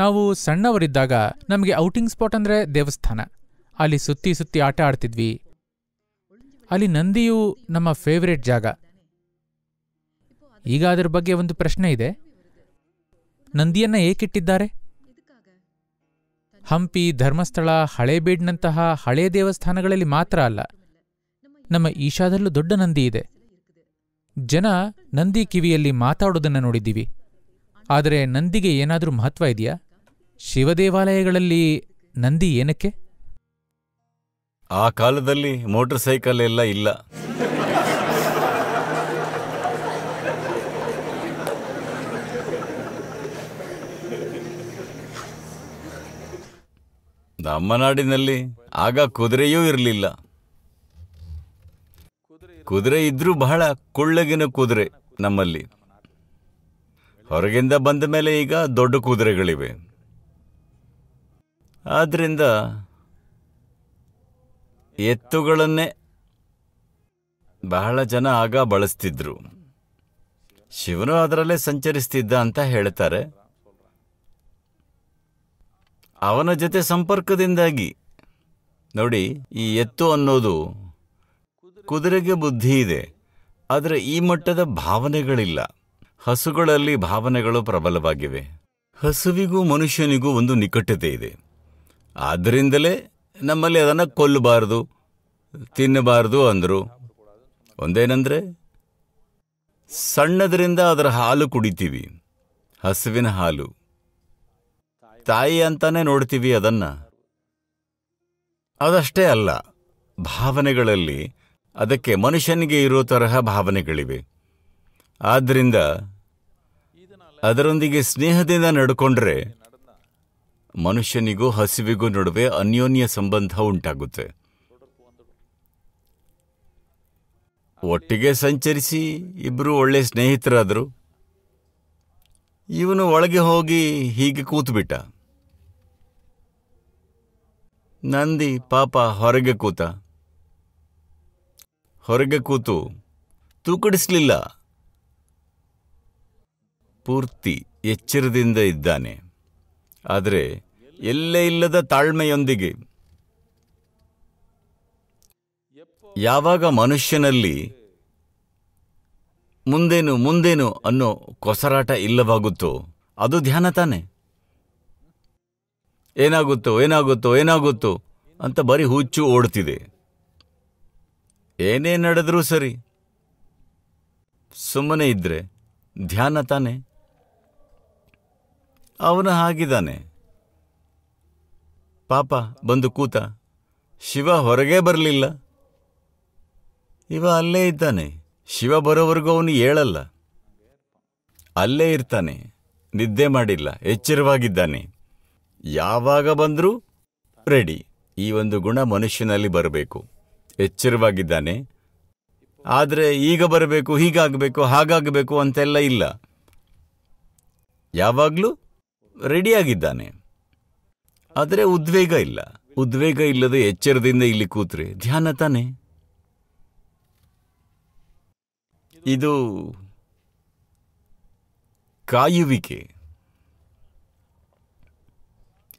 ನಾವು ಸಣ್ಣವರಿದ್ದಾಗ ನಮಗೆ outing spot ಅಂದರೆ ದೇವಸ್ಥಾನ ಅಲ್ಲಿ ಸುತ್ತಿ ಸುತ್ತಿ ಆಟ ಆಡ್ತಿದ್ವಿ ಅಲ್ಲಿ ನಂದಿಯು ನಮ್ಮ ಫೇವ್ರೇಟ್ ಜಾಗ ಈಗ ಅದರ ಬಗ್ಗೆ ಒಂದು ಪ್ರಶ್ನೆ ಇದೆ ನಂದಿಯನ್ನ ಏಕಿಟ್ಟಿದ್ದಾರೆ ಹಂಪಿ ಧರ್ಮಸ್ಥಳ ಹಳೇಬೀಡ್ನಂತಹ ಹಳೇ ದೇವಸ್ಥಾನಗಳಲ್ಲಿ ಮಾತ್ರ ಅಲ್ಲ ನಮ್ಮ ಈಶಾದಲ್ಲೂ ದೊಡ್ಡ ನಂದಿ ಇದೆ ಜನ ನಂದಿ ಕಿವಿಯಲ್ಲಿ ಮಾತಾಡೋದನ್ನು ನೋಡಿದ್ದೀವಿ ಆದರೆ ನಂದಿಗೆ ಏನಾದರೂ ಮಹತ್ವ ಇದೆಯಾ ಶಿವದೇವಾಲಯಗಳಲ್ಲಿ ನಂದಿ ಏನಕ್ಕೆ ಆ ಕಾಲದಲ್ಲಿ ಮೋಟರ್ ಸೈಕಲ್ ಎಲ್ಲ ಇಲ್ಲ ನಮ್ಮ ನಾಡಿನಲ್ಲಿ ಆಗ ಕುದುರೆಯೂ ಇರಲಿಲ್ಲ ಕುದುರೆ ಇದ್ರೂ ಬಹಳ ಕೊಳ್ಳಗಿನ ಕುದುರೆ ನಮ್ಮಲ್ಲಿ ಹೊರಗಿಂದ ಬಂದ ಮೇಲೆ ಈಗ ದೊಡ್ಡ ಕುದುರೆಗಳಿವೆ ಆದ್ರಿಂದ ಎತ್ತುಗಳನ್ನೇ ಬಹಳ ಜನ ಆಗ ಬಳಸ್ತಿದ್ರು ಶಿವನು ಅದರಲ್ಲೇ ಸಂಚರಿಸ್ತಿದ್ದ ಅಂತ ಹೇಳ್ತಾರೆ ಅವನ ಜೊತೆ ಸಂಪರ್ಕದಿಂದಾಗಿ ನೋಡಿ ಈ ಎತ್ತು ಅನ್ನೋದು ಕುದುರೆಗೆ ಬುದ್ಧಿ ಇದೆ ಆದರೆ ಈ ಮಟ್ಟದ ಭಾವನೆಗಳಿಲ್ಲ ಹಸುಗಳಲ್ಲಿ ಭಾವನೆಗಳು ಪ್ರಬಲವಾಗಿವೆ ಹಸುವಿಗೂ ಮನುಷ್ಯನಿಗೂ ಒಂದು ನಿಕಟತೆ ಇದೆ ಆದ್ರಿಂದಲೇ ನಮ್ಮಲ್ಲಿ ಅದನ್ನು ಕೊಲ್ಲಬಾರ್ದು ತಿನ್ನಬಾರ್ದು ಅಂದರು ಒಂದೇನೆಂದರೆ ಸಣ್ಣದರಿಂದ ಅದರ ಹಾಲು ಕುಡಿತೀವಿ ಹಸುವಿನ ಹಾಲು ತಾಯಿ ಅಂತಾನೆ ನೋಡ್ತೀವಿ ಅದನ್ನು ಅದಷ್ಟೇ ಅಲ್ಲ ಭಾವನೆಗಳಲ್ಲಿ ಅದಕ್ಕೆ ಮನುಷ್ಯನಿಗೆ ಇರೋ ತರಹ ಭಾವನೆಗಳಿವೆ ಆದ್ದರಿಂದ ಅದರೊಂದಿಗೆ ಸ್ನೇಹದಿಂದ ನಡ್ಕೊಂಡ್ರೆ ಮನುಷ್ಯನಿಗೂ ಹಸಿವಿಗೂ ನಡುವೆ ಅನ್ಯೋನ್ಯ ಸಂಬಂಧ ಉಂಟಾಗುತ್ತೆ ಒಟ್ಟಿಗೆ ಸಂಚರಿಸಿ ಇಬ್ಬರು ಒಳ್ಳೆ ಸ್ನೇಹಿತರಾದರು ಇವನು ಒಳಗೆ ಹೋಗಿ ಹೀಗೆ ಕೂತ್ಬಿಟ್ಟ ನಂದಿ ಪಾಪ ಹೊರಗೆ ಕೂತ ಹೊರಗೆ ಕೂತು ತೂಕಡಿಸ್ಲಿಲ್ಲ ಪೂರ್ತಿ ಎಚ್ಚರದಿಂದ ಇದ್ದಾನೆ ಆದರೆ ಎಲ್ಲೇ ಇಲ್ಲದ ತಾಳ್ಮೆಯೊಂದಿಗೆ ಯಾವಾಗ ಮನುಷ್ಯನಲ್ಲಿ ಮುಂದೇನು ಮುಂದೇನು ಅನ್ನೋ ಕೊಸರಾಟ ಇಲ್ಲವಾಗುತ್ತೋ ಅದು ಧ್ಯಾನ ತಾನೆ ಏನಾಗುತ್ತೋ ಏನಾಗುತ್ತೋ ಏನಾಗುತ್ತೋ ಅಂತ ಬರೀ ಹುಚ್ಚು ಓಡ್ತಿದೆ ಏನೇ ನಡೆದರೂ ಸರಿ ಸುಮ್ಮನೆ ಇದ್ರೆ ಧ್ಯಾನ ತಾನೆ ಅವನು ಹಾಗಿದ್ದಾನೆ ಪಾಪ ಬಂದು ಕೂತ ಶಿವ ಹೊರಗೆ ಬರಲಿಲ್ಲ ಇವ ಅಲ್ಲೇ ಇದ್ದಾನೆ ಶಿವ ಬರೋವರೆಗೂ ಅವನು ಹೇಳಲ್ಲ ಅಲ್ಲೇ ಇರ್ತಾನೆ ನಿದ್ದೆ ಮಾಡಿಲ್ಲ ಎಚ್ಚರವಾಗಿದ್ದಾನೆ ಯಾವಾಗ ಬಂದರೂ ರೆಡಿ ಈ ಒಂದು ಗುಣ ಮನುಷ್ಯನಲ್ಲಿ ಬರಬೇಕು ಎಚ್ಚರವಾಗಿದ್ದಾನೆ ಆದರೆ ಈಗ ಬರಬೇಕು ಹೀಗಾಗಬೇಕು ಹಾಗಾಗಬೇಕು ಅಂತೆಲ್ಲ ಇಲ್ಲ ಯಾವಾಗಲೂ ರೆಡಿಯಾಗಿದ್ದಾನೆ ಆದರೆ ಉದ್ವೇಗ ಇಲ್ಲ ಉದ್ವೇಗ ಇಲ್ಲದೆ ಎಚ್ಚರದಿಂದ ಇಲ್ಲಿ ಕೂತ್ರೆ ಧ್ಯಾನ ತಾನೆ ಇದು ಕಾಯುವಿಕೆ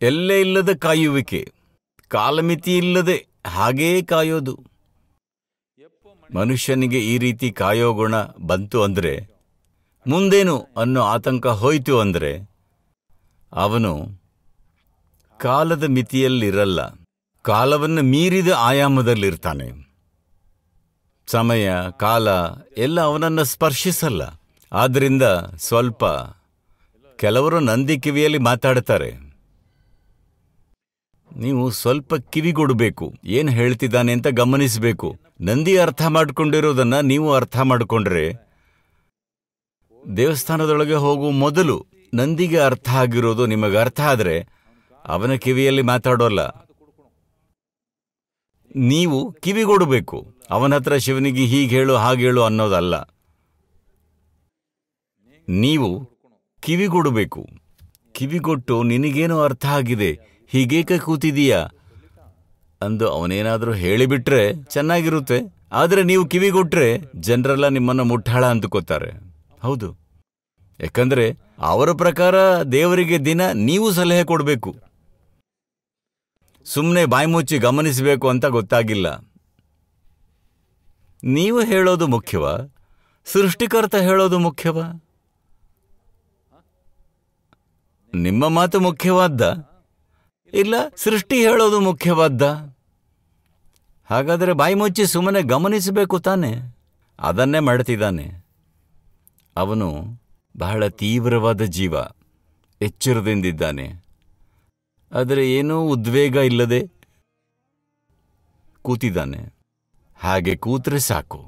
ಎಲ್ಲೇ ಇಲ್ಲದ ಕಾಯುವಿಕೆ ಕಾಲಮಿತಿ ಇಲ್ಲದೆ ಹಾಗೇ ಕಾಯೋದು ಮನುಷ್ಯನಿಗೆ ಈ ರೀತಿ ಕಾಯೋ ಗುಣ ಬಂತು ಅಂದರೆ ಮುಂದೇನು ಅನ್ನೋ ಆತಂಕ ಹೋಯಿತು ಅಂದರೆ ಅವನು ಕಾಲದ ಮಿತಿಯಲ್ಲಿರಲ್ಲ ಕಾಲವನ್ನು ಮೀರಿದ ಆಯಾಮದಲ್ಲಿರ್ತಾನೆ ಸಮಯ ಕಾಲ ಎಲ್ಲ ಅವನನ್ನು ಸ್ಪರ್ಶಿಸಲ್ಲ ಆದ್ರಿಂದ ಸ್ವಲ್ಪ ಕೆಲವರು ನಂದಿ ಕಿವಿಯಲ್ಲಿ ಮಾತಾಡ್ತಾರೆ ನೀವು ಸ್ವಲ್ಪ ಕಿವಿಗೊಡಬೇಕು ಏನು ಹೇಳ್ತಿದ್ದಾನೆ ಅಂತ ಗಮನಿಸಬೇಕು ನಂದಿ ಅರ್ಥ ಮಾಡ್ಕೊಂಡಿರೋದನ್ನ ನೀವು ಅರ್ಥ ಮಾಡಿಕೊಂಡ್ರೆ ದೇವಸ್ಥಾನದೊಳಗೆ ಹೋಗುವ ಮೊದಲು ನಂದಿಗೆ ಅರ್ಥ ಆಗಿರೋದು ನಿಮಗೆ ಅರ್ಥ ಆದರೆ ಅವನ ಕಿವಿಯಲ್ಲಿ ಮಾತಾಡೋಲ್ಲ ನೀವು ಕಿವಿಗೊಡಬೇಕು ಅವನ ಹತ್ರ ಶಿವನಿಗೆ ಹೀಗೆ ಹೇಳು ಹಾಗೇಳು ಅನ್ನೋದಲ್ಲ ನೀವು ಕಿವಿಗೊಡಬೇಕು ಕಿವಿಗೊಟ್ಟು ನಿನಗೇನು ಅರ್ಥ ಆಗಿದೆ ಹೀಗೇಕೆ ಕೂತಿದೀಯಾ ಅಂದು ಅವನೇನಾದರೂ ಹೇಳಿಬಿಟ್ರೆ ಚೆನ್ನಾಗಿರುತ್ತೆ ಆದರೆ ನೀವು ಕಿವಿಗೊಟ್ರೆ ಜನರೆಲ್ಲ ನಿಮ್ಮನ್ನು ಮುಟ್ಟಾಳ ಅಂದುಕೋತಾರೆ ಹೌದು ಯಾಕಂದ್ರೆ ಅವರ ಪ್ರಕಾರ ದೇವರಿಗೆ ದಿನ ನೀವು ಸಲಹೆ ಕೊಡಬೇಕು ಸುಮ್ಮನೆ ಬಾಯಿಮುಚ್ಚಿ ಗಮನಿಸಬೇಕು ಅಂತ ಗೊತ್ತಾಗಿಲ್ಲ ನೀವು ಹೇಳೋದು ಮುಖ್ಯವಾ ಸೃಷ್ಟಿಕರ್ತ ಹೇಳೋದು ಮುಖ್ಯವಾ ನಿಮ್ಮ ಮಾತು ಮುಖ್ಯವಾದ್ದ ಇಲ್ಲ ಸೃಷ್ಟಿ ಹೇಳೋದು ಮುಖ್ಯವಾದ್ದ ಹಾಗಾದರೆ ಬಾಯಿ ಮುಚ್ಚಿ ಸುಮ್ಮನೆ ಗಮನಿಸಬೇಕು ತಾನೆ ಅದನ್ನೇ ಮಾಡ್ತಿದ್ದಾನೆ ಅವನು ಬಹಳ ತೀವ್ರವಾದ ಜೀವ ಎಚ್ಚರದಿಂದಿದ್ದಾನೆ ಆದರೆ ಏನೋ ಉದ್ವೇಗ ಇಲ್ಲದೆ ಕೂತಿದ್ದಾನೆ ಹಾಗೆ ಕೂತ್ರೆ ಸಾಕು